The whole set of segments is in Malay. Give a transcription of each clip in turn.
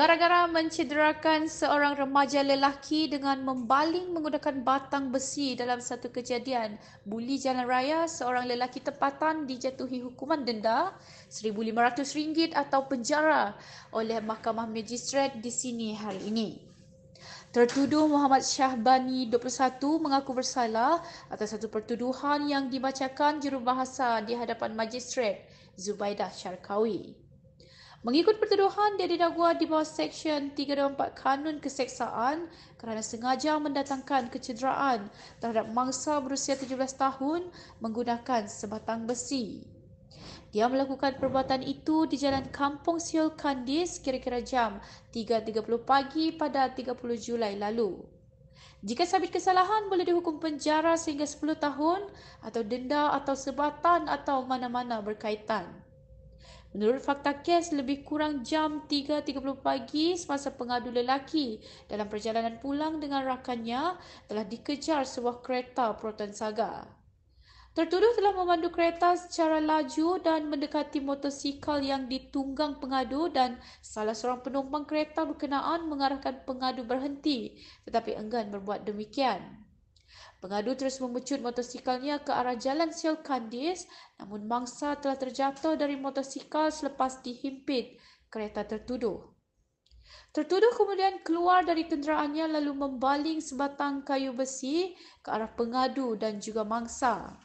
gara-gara mencederakan seorang remaja lelaki dengan membaling menggunakan batang besi dalam satu kejadian buli jalan raya seorang lelaki tempatan dijatuhi hukuman denda RM1500 atau penjara oleh Mahkamah Magistrat di sini hari ini. Tertuduh Muhammad Syahbani 21 mengaku bersalah atas satu pertuduhan yang dibacakan jurubahasa di hadapan Magistrat Zubaidah Syarkawi. Mengikut pertuduhan, dia didakwa di bawah Seksyen 324 Kanun Keseksaan kerana sengaja mendatangkan kecederaan terhadap mangsa berusia 17 tahun menggunakan sebatang besi. Dia melakukan perbuatan itu di jalan Kampung Siul Kandis kira-kira jam 3.30 pagi pada 30 Julai lalu. Jika sabit kesalahan boleh dihukum penjara sehingga 10 tahun atau denda atau sebatan atau mana-mana berkaitan. Menurut fakta kes, lebih kurang jam 3.30 pagi semasa pengadu lelaki dalam perjalanan pulang dengan rakannya telah dikejar sebuah kereta Proton Saga. Tertuduh telah memandu kereta secara laju dan mendekati motosikal yang ditunggang pengadu dan salah seorang penumpang kereta berkenaan mengarahkan pengadu berhenti tetapi enggan berbuat demikian. Pengadu terus memecut motosikalnya ke arah jalan Sil Kandis namun mangsa telah terjatuh dari motosikal selepas dihimpit kereta tertuduh. Tertuduh kemudian keluar dari kenderaannya lalu membaling sebatang kayu besi ke arah pengadu dan juga mangsa.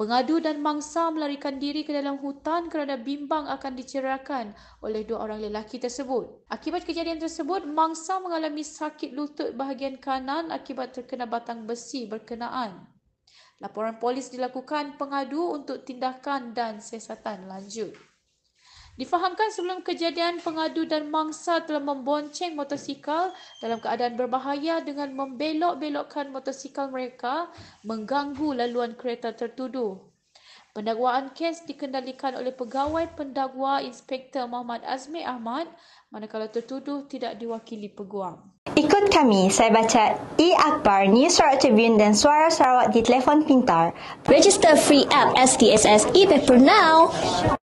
Pengadu dan mangsa melarikan diri ke dalam hutan kerana bimbang akan dicerahkan oleh dua orang lelaki tersebut. Akibat kejadian tersebut, mangsa mengalami sakit lutut bahagian kanan akibat terkena batang besi berkenaan. Laporan polis dilakukan pengadu untuk tindakan dan siasatan lanjut. Difahamkan sebelum kejadian pengadu dan mangsa telah membonceng motosikal dalam keadaan berbahaya dengan membelok-belokkan motosikal mereka mengganggu laluan kereta tertuduh. Pendakwaan kes dikendalikan oleh pegawai pendakwa Inspektor Muhammad Azmi Ahmad manakala tertuduh tidak diwakili peguam. Ikut kami, saya baca E Akbar News Sarawak Tribune dan Suara Sarawak di telefon pintar. Register free app STSS e Now.